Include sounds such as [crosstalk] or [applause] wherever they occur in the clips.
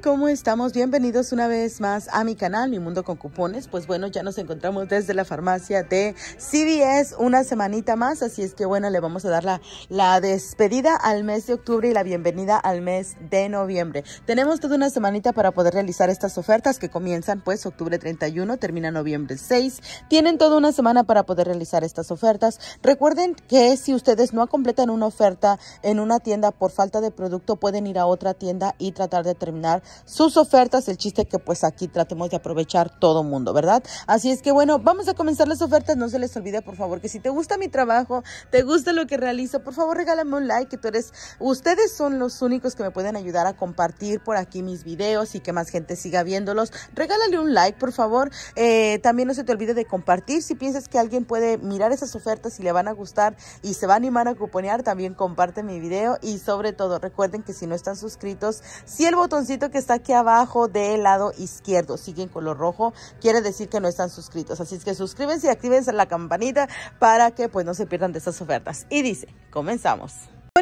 ¿cómo estamos? Bienvenidos una vez más a mi canal, Mi Mundo con Cupones. Pues bueno, ya nos encontramos desde la farmacia de CBS una semanita más, así es que bueno, le vamos a dar la, la despedida al mes de octubre y la bienvenida al mes de noviembre. Tenemos toda una semanita para poder realizar estas ofertas que comienzan pues octubre 31, termina noviembre 6. Tienen toda una semana para poder realizar estas ofertas. Recuerden que si ustedes no completan una oferta en una tienda por falta de producto, pueden ir a otra tienda y tratar de terminar sus ofertas. El chiste que pues aquí tratemos de aprovechar todo mundo, ¿verdad? Así es que bueno, vamos a comenzar las ofertas. No se les olvide, por favor, que si te gusta mi trabajo, te gusta lo que realizo, por favor regálame un like, que tú eres, ustedes son los únicos que me pueden ayudar a compartir por aquí mis videos y que más gente siga viéndolos. Regálale un like, por favor. Eh, también no se te olvide de compartir. Si piensas que alguien puede mirar esas ofertas y le van a gustar y se va a animar a cuponear, también comparte mi video. Y sobre todo, recuerden que si no están suscritos, si el botoncito que está aquí abajo del lado izquierdo. sigue en color rojo, quiere decir que no están suscritos. Así es que suscríbanse y activen la campanita para que pues no se pierdan de estas ofertas. Y dice, comenzamos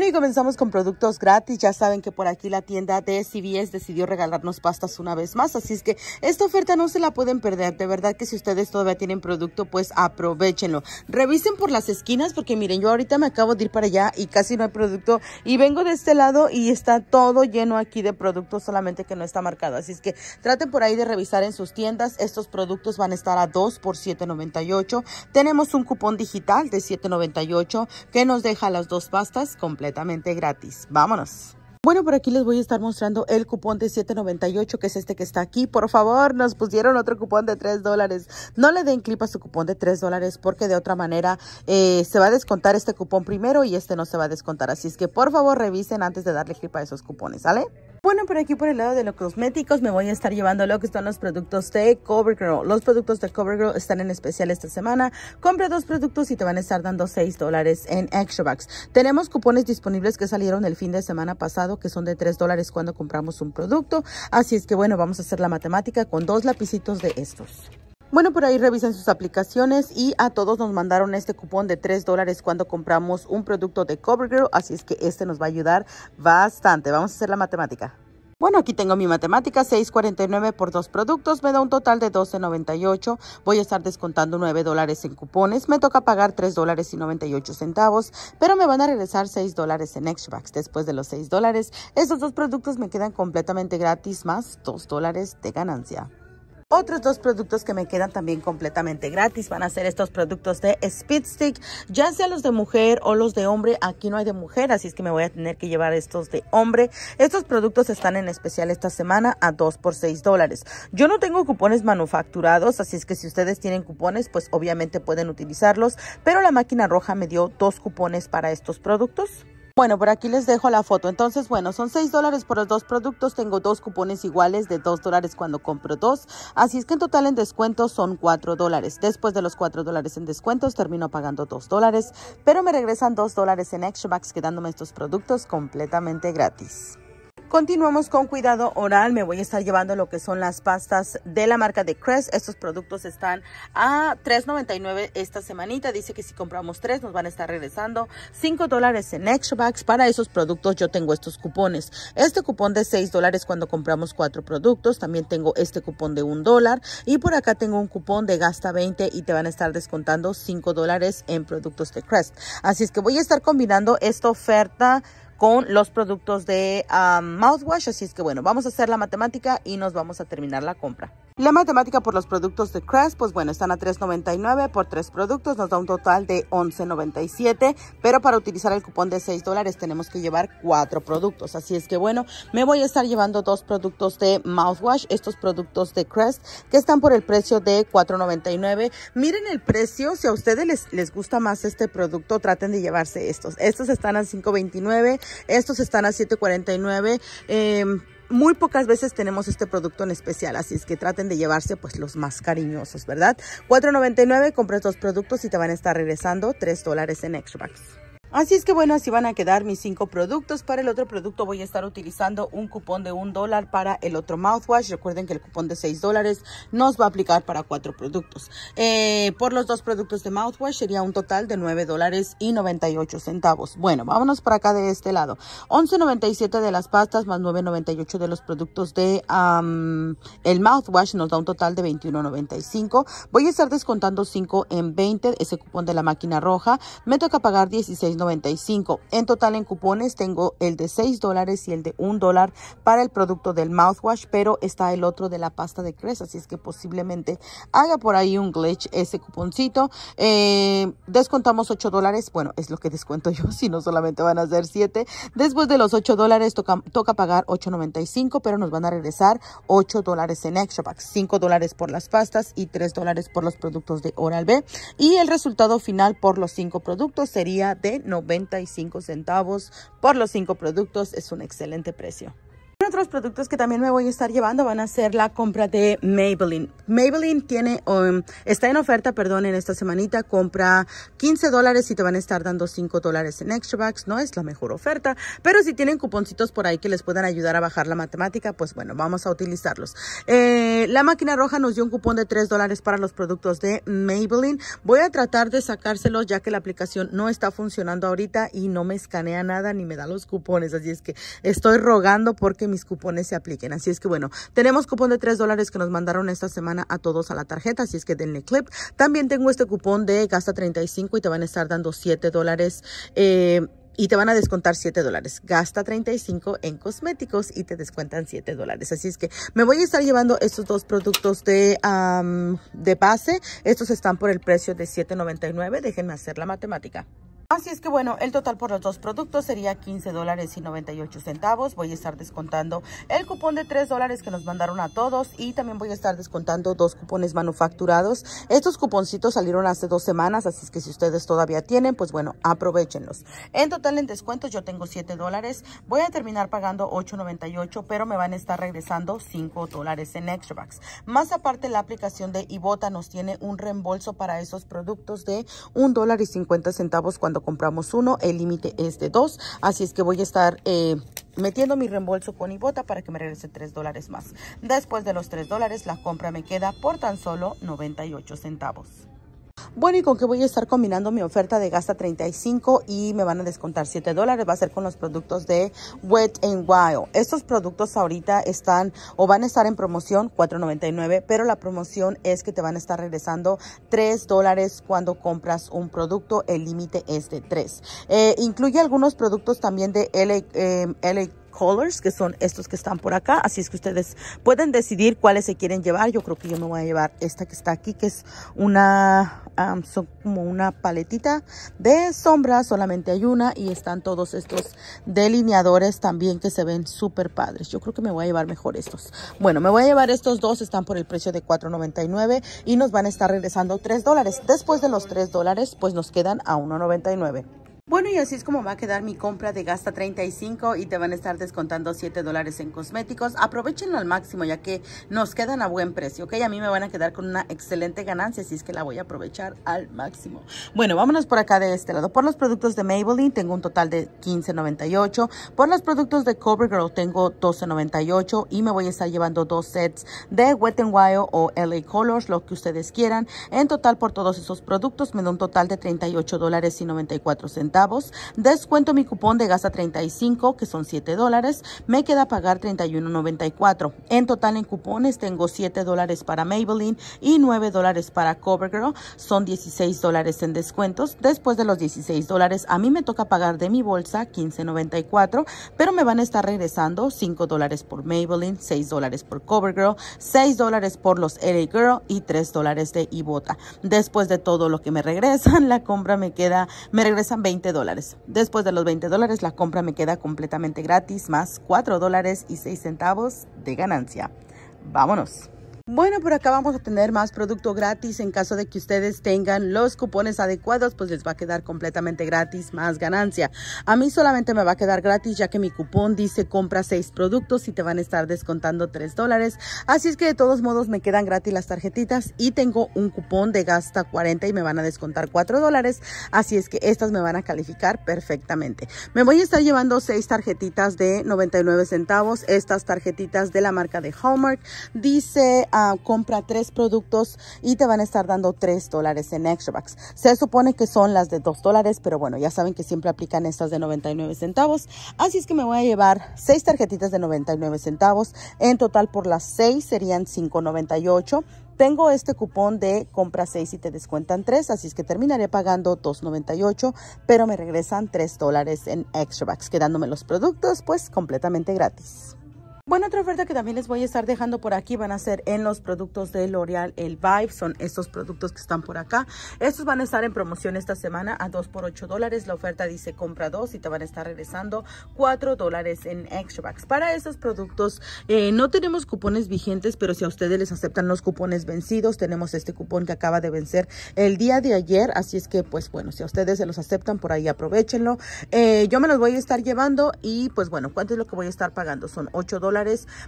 y comenzamos con productos gratis. Ya saben que por aquí la tienda de CBS decidió regalarnos pastas una vez más. Así es que esta oferta no se la pueden perder. De verdad que si ustedes todavía tienen producto, pues aprovechenlo. Revisen por las esquinas porque miren, yo ahorita me acabo de ir para allá y casi no hay producto. Y vengo de este lado y está todo lleno aquí de productos, solamente que no está marcado. Así es que traten por ahí de revisar en sus tiendas. Estos productos van a estar a 2 por 7.98. Tenemos un cupón digital de 7.98 que nos deja las dos pastas completas completamente gratis. Vámonos. Bueno, por aquí les voy a estar mostrando el cupón de 7.98, que es este que está aquí. Por favor, nos pusieron otro cupón de 3 dólares. No le den clip a su cupón de 3 dólares porque de otra manera eh, se va a descontar este cupón primero y este no se va a descontar. Así es que por favor revisen antes de darle clip a esos cupones, ¿sale? Bueno, por aquí por el lado de los cosméticos me voy a estar llevando lo que son los productos de CoverGirl. Los productos de CoverGirl están en especial esta semana. Compra dos productos y te van a estar dando 6 dólares en extra bucks. Tenemos cupones disponibles que salieron el fin de semana pasado que son de 3 dólares cuando compramos un producto. Así es que bueno, vamos a hacer la matemática con dos lapicitos de estos. Bueno, por ahí revisen sus aplicaciones y a todos nos mandaron este cupón de 3 dólares cuando compramos un producto de CoverGirl, así es que este nos va a ayudar bastante. Vamos a hacer la matemática. Bueno, aquí tengo mi matemática, 6.49 por dos productos, me da un total de 12.98. Voy a estar descontando 9 dólares en cupones, me toca pagar $3.98, dólares y centavos, pero me van a regresar 6 dólares en Xbox. después de los 6 dólares. Estos dos productos me quedan completamente gratis, más 2 dólares de ganancia. Otros dos productos que me quedan también completamente gratis van a ser estos productos de Speed ya sea los de mujer o los de hombre. Aquí no hay de mujer, así es que me voy a tener que llevar estos de hombre. Estos productos están en especial esta semana a 2 por 6 dólares. Yo no tengo cupones manufacturados, así es que si ustedes tienen cupones, pues obviamente pueden utilizarlos, pero la máquina roja me dio dos cupones para estos productos. Bueno, por aquí les dejo la foto. Entonces, bueno, son 6 dólares por los dos productos. Tengo dos cupones iguales de 2 dólares cuando compro dos. Así es que en total en descuento son 4 dólares. Después de los 4 dólares en descuentos, termino pagando 2 dólares. Pero me regresan 2 dólares en Xbox, quedándome estos productos completamente gratis. Continuamos con cuidado oral. Me voy a estar llevando lo que son las pastas de la marca de Crest. Estos productos están a $3.99 esta semanita. Dice que si compramos tres nos van a estar regresando $5 dólares en extra bags. Para esos productos yo tengo estos cupones. Este cupón de $6 dólares cuando compramos cuatro productos. También tengo este cupón de $1 dólar. Y por acá tengo un cupón de gasta 20 y te van a estar descontando $5 dólares en productos de Crest. Así es que voy a estar combinando esta oferta con los productos de ah, mouthwash. Así es que bueno, vamos a hacer la matemática y nos vamos a terminar la compra. La matemática por los productos de Crest, pues bueno, están a $3.99 por tres productos, nos da un total de $11.97, pero para utilizar el cupón de 6 dólares tenemos que llevar cuatro productos. Así es que bueno, me voy a estar llevando dos productos de mouthwash, estos productos de Crest, que están por el precio de $4.99. Miren el precio, si a ustedes les, les gusta más este producto, traten de llevarse estos. Estos están a $5.29, estos están a $7.49. Eh, em, muy pocas veces tenemos este producto en especial, así es que traten de llevarse pues los más cariñosos, ¿verdad? $4.99, compras estos productos y te van a estar regresando 3 dólares en extra Así es que bueno, así van a quedar mis cinco productos. Para el otro producto voy a estar utilizando un cupón de un dólar para el otro mouthwash. Recuerden que el cupón de seis dólares nos va a aplicar para cuatro productos. Eh, por los dos productos de mouthwash sería un total de nueve dólares y noventa centavos. Bueno, vámonos para acá de este lado. Once noventa de las pastas más 9.98 de los productos de el mouthwash nos da un total de veintiuno noventa y cinco. Voy a estar descontando cinco en veinte, ese cupón de la máquina roja. Me toca pagar dieciséis en total en cupones tengo el de $6 y el de $1 para el producto del mouthwash, pero está el otro de la pasta de cresta así es que posiblemente haga por ahí un glitch ese cuponcito. Eh, descontamos $8, bueno, es lo que descuento yo, [laughs] si no solamente van a ser 7. Después de los $8 toca, toca pagar $8.95, pero nos van a regresar $8 en extra pack, $5 por las pastas y $3 por los productos de Oral B. Y el resultado final por los 5 productos sería de 95 centavos por los cinco productos. Es un excelente precio otros productos que también me voy a estar llevando van a ser la compra de Maybelline. Maybelline tiene, um, está en oferta, perdón, en esta semanita. Compra 15 dólares y te van a estar dando 5 dólares en extra bucks. No es la mejor oferta, pero si tienen cuponcitos por ahí que les puedan ayudar a bajar la matemática, pues bueno, vamos a utilizarlos. Eh, la máquina roja nos dio un cupón de 3 dólares para los productos de Maybelline. Voy a tratar de sacárselos ya que la aplicación no está funcionando ahorita y no me escanea nada ni me da los cupones. Así es que estoy rogando porque mis cupones se apliquen. Así es que bueno, tenemos cupón de 3 dólares que nos mandaron esta semana a todos a la tarjeta, así es que denle clip. También tengo este cupón de gasta 35 y te van a estar dando 7 dólares. Eh, y te van a descontar 7 dólares. Gasta 35 en cosméticos y te descuentan 7 dólares. Así es que me voy a estar llevando estos dos productos de, de base. Estos están por el precio de $7.99. Déjenme hacer la matemática. Así es que bueno, el total por los dos productos sería 15 dólares y 98 centavos. Voy a estar descontando el cupón de 3 dólares que nos mandaron a todos y también voy a estar descontando dos cupones manufacturados. Estos cuponcitos salieron hace dos semanas, así es que si ustedes todavía tienen, pues bueno, aprovechenlos. En total en descuentos yo tengo 7 dólares. Voy a terminar pagando 8.98, pero me van a estar regresando 5 dólares en extra bucks. Más aparte, la aplicación de Ibota nos tiene un reembolso para esos productos de un dólar y 50 centavos cuando compramos uno, el límite es de dos. Así es que voy a estar... Eh, metiendo mi reembolso con Ibota para que me regrese tres dólares más. Después de los tres dólares, la compra me queda por tan solo 98 centavos. Bueno, y con que voy a estar combinando mi oferta de gasta 35 y me van a descontar 7 dólares. Va a ser con los productos de Wet and Wild. Estos productos ahorita están o van a estar en promoción 4.99, pero la promoción es que te van a estar regresando 3 dólares cuando compras un producto. El límite es de 3. Eh, incluye algunos productos también de L. Eh, colors, que son estos que están por acá. Así es que ustedes pueden decidir cuáles se quieren llevar. Yo creo que yo me voy a llevar esta que está aquí, que es una, son como una paletita de sombra. Solamente hay una y están todos estos delineadores también que se ven súper padres. Yo creo que me voy a llevar mejor estos. Bueno, me voy a llevar estos dos. Están por el precio de $4.99 y nos van a estar regresando $3. Después de los $3, pues nos quedan a $1.99. Bueno, y así es como va a quedar mi compra de Gasta 35 y te van a estar descontando 7 dólares en cosméticos. aprovechen al máximo ya que nos quedan a buen precio, ¿ok? A mí me van a quedar con una excelente ganancia, así es que la voy a aprovechar al máximo. Bueno, vámonos por acá de este lado. Por los productos de Maybelline tengo un total de $15.98. Por los productos de CoverGirl tengo $12.98 y me voy a estar llevando dos sets de Wet n Wild o LA Colors, lo que ustedes quieran. En total por todos esos productos me da un total de $38.94. dólares Descuento mi cupón de gas 35, que son 7 dólares. Me queda pagar 31.94. En total en cupones tengo 7 dólares para Maybelline y 9 dólares para CoverGirl. Son 16 dólares en descuentos. Después de los 16 dólares, a mí me toca pagar de mi bolsa 15.94, pero me van a estar regresando 5 dólares por Maybelline, 6 dólares por CoverGirl, 6 dólares por los LA Girl y 3 dólares de Ibota. Después de todo lo que me regresan, [laughs] la compra me queda, me regresan 20 dólares. Después de los 20 dólares, la compra me queda completamente gratis, más 4 dólares y 6 centavos de ganancia. Vámonos. Bueno, por acá vamos a tener más producto gratis en caso de que ustedes tengan los cupones adecuados, pues les va a quedar completamente gratis más ganancia. A mí solamente me va a quedar gratis ya que mi cupón dice compra seis productos y te van a estar descontando tres dólares. Así es que de todos modos me quedan gratis las tarjetitas y tengo un cupón de gasta 40 y me van a descontar cuatro dólares. Así es que estas me van a calificar perfectamente. Me voy a estar llevando seis tarjetitas de 99 centavos. Estas tarjetitas de la marca de Hallmark dice... Ah, compra tres productos y te van a estar dando tres dólares en extra bucks. Se supone que son las de dos dólares, pero bueno, ya saben que siempre aplican estas de 99 centavos. Así es que me voy a llevar seis tarjetitas de 99 centavos. En total por las seis serían 5.98. Tengo este cupón de compra 6 y te descuentan tres así es que terminaré pagando 2.98, pero me regresan 3 dólares en extra bucks, quedándome los productos pues completamente gratis. Bueno, otra oferta que también les voy a estar dejando por aquí van a ser en los productos de L'Oreal, el Vibe, son estos productos que están por acá. Estos van a estar en promoción esta semana a 2 por 8 dólares. La oferta dice compra 2 y te van a estar regresando 4 dólares en extra bucks. Para esos productos eh, no tenemos cupones vigentes, pero si a ustedes les aceptan los cupones vencidos, tenemos este cupón que acaba de vencer el día de ayer. Así es que, pues bueno, si a ustedes se los aceptan por ahí, aprovechenlo. Eh, yo me los voy a estar llevando y pues bueno, ¿cuánto es lo que voy a estar pagando? Son 8 dólares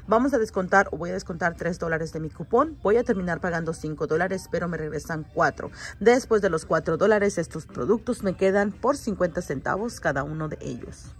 Vamos a descontar o voy a descontar 3 dólares de mi cupón. Voy a terminar pagando 5 dólares, pero me regresan 4. Después de los 4 dólares, estos productos me quedan por 50 centavos cada uno de ellos.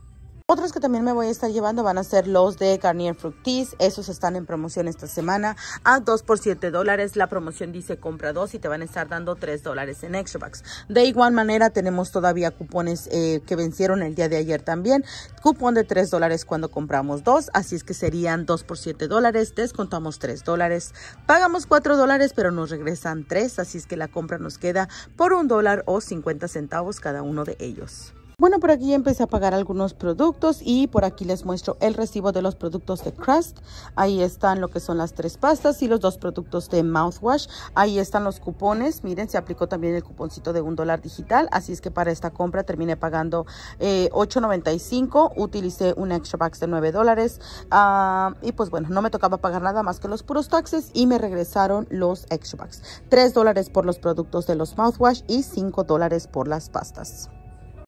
Otros que también me voy a estar llevando van a ser los de Garnier Fructis. Esos están en promoción esta semana a 2 por 7 dólares. La promoción dice compra 2 y te van a estar dando 3 dólares en extra bucks. De igual manera tenemos todavía cupones eh, que vencieron el día de ayer también. Cupón de 3 dólares cuando compramos 2. Así es que serían 2 por 7 dólares. Descontamos 3 dólares. Pagamos 4 dólares pero nos regresan 3. Así es que la compra nos queda por 1 dólar o 50 centavos cada uno de ellos. Bueno, por aquí empecé a pagar algunos productos y por aquí les muestro el recibo de los productos de Crest. Ahí están lo que son las tres pastas y los dos productos de mouthwash. Ahí están los cupones. Miren, se aplicó también el cuponcito de un dólar digital. Así es que para esta compra terminé pagando $8.95. Eh, Utilicé un extra box de 9 dólares. Ah, y pues bueno, no me tocaba pagar nada más que los puros taxes y me regresaron los extra bucks. 3 dólares por los productos de los mouthwash y 5 dólares por las pastas.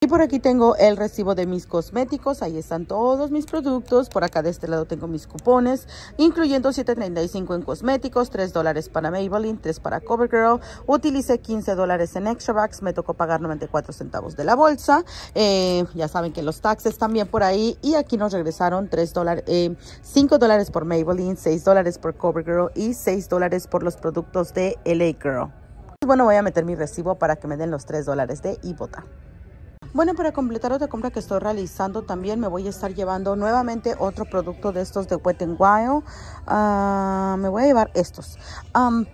Y por aquí tengo el recibo de mis cosméticos. Ahí están todos mis productos. Por acá de este lado tengo mis cupones, incluyendo $7.35 en cosméticos, $3 para Maybelline, $3 para CoverGirl. Utilicé $15 en Extra Bucks. Me tocó pagar 94 centavos de la bolsa. Eh, ya saben que los taxes también por ahí. Y aquí nos regresaron $3, eh, $5 por Maybelline, $6 por CoverGirl y $6 por los productos de LA Girl. Bueno, voy a meter mi recibo para que me den los $3 de Ibota. Bueno, para completar otra compra que estoy realizando también me voy a estar llevando nuevamente otro producto de estos de Wet n Wild. Ah, me voy a llevar estos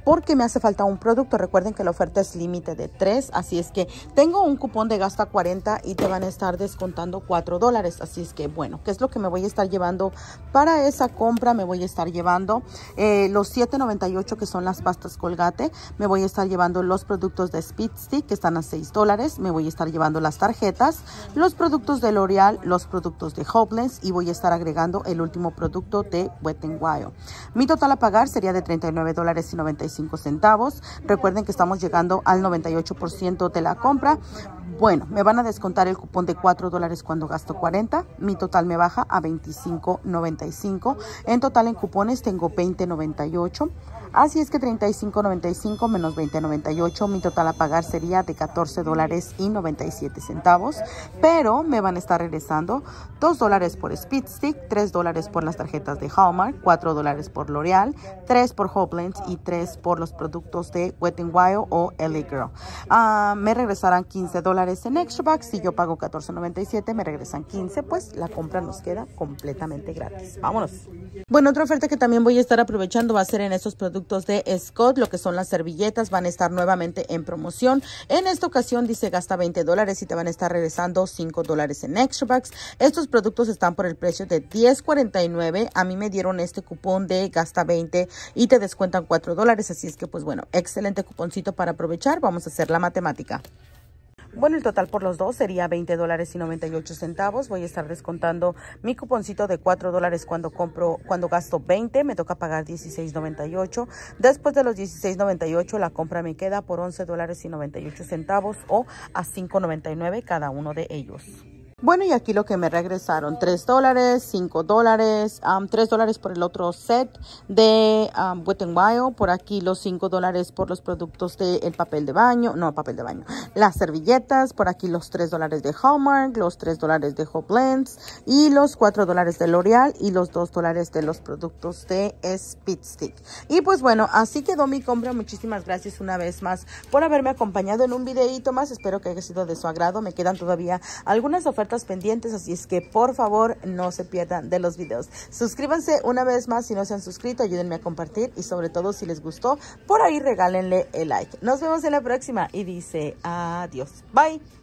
porque me hace falta un producto. Recuerden que la oferta es límite de 3, así es que tengo un cupón de gasta 40 y te van a estar descontando 4 dólares. Así es que bueno, ¿qué es lo que me voy a estar llevando para esa compra? Me voy a estar llevando eh, los 7.98 que son las pastas colgate. Me voy a estar llevando los productos de Speed Stick que están a 6 dólares. Me voy a estar llevando las tarjetas los productos de L'Oreal, los productos de Hopeless y voy a estar agregando el último producto de Wet n Wild. Mi total a pagar sería de $39.95. Recuerden que estamos llegando al 98% de la compra bueno, me van a descontar el cupón de 4 dólares cuando gasto 40. Mi total me baja a 25.95. En total en cupones tengo 20.98. Así es que 35.95 menos 20.98, mi total a pagar sería de 14 y 97 centavos, pero me van a estar regresando 2 dólares por Speed Stick, 3 dólares por las tarjetas de Hallmark, 4 dólares por L'Oreal, 3 por Hoplands y 3 por los productos de Wet n Wild o LA Girl. Ah, me regresarán 15 en extra bucks. Si yo pago 14.97, me regresan 15, pues la compra nos queda completamente gratis. Vámonos. Bueno, otra oferta que también voy a estar aprovechando va a ser en estos productos de Scott, lo que son las servilletas, van a estar nuevamente en promoción. En esta ocasión dice gasta 20 dólares y te van a estar regresando 5 dólares en extra bucks. Estos productos están por el precio de 10.49. A mí me dieron este cupón de gasta 20 y te descuentan 4 dólares. Así es que, pues bueno, excelente cuponcito para aprovechar. Vamos a hacer la matemática. Bueno, el total por los dos sería 20 dólares y 98 centavos. Voy a estar descontando mi cuponcito de 4 dólares cuando compro, cuando gasto 20, me toca pagar 16.98. Después de los 16.98, la compra me queda por 11 dólares y 98 centavos o a 5.99 cada uno de ellos. Bueno, y aquí lo que me regresaron, 3 dólares, 5 dólares, 3 dólares por el otro set de Wet n Wild, por aquí los 5 dólares por los productos del de papel de baño, no, papel de baño, las servilletas, por aquí los 3 dólares de Hallmark, los 3 dólares de Lens. y los 4 dólares de L'Oreal y los 2 dólares de los productos de Speed Y pues bueno, así quedó mi compra, muchísimas gracias una vez más por haberme acompañado en un videito más, espero que haya sido de su agrado, me quedan todavía algunas ofertas pendientes, así es que por favor no se pierdan de los videos. Suscríbanse una vez más si no se han suscrito, ayúdenme a compartir y sobre todo si les gustó, por ahí regálenle el like. Nos vemos en la próxima y dice adiós. Bye.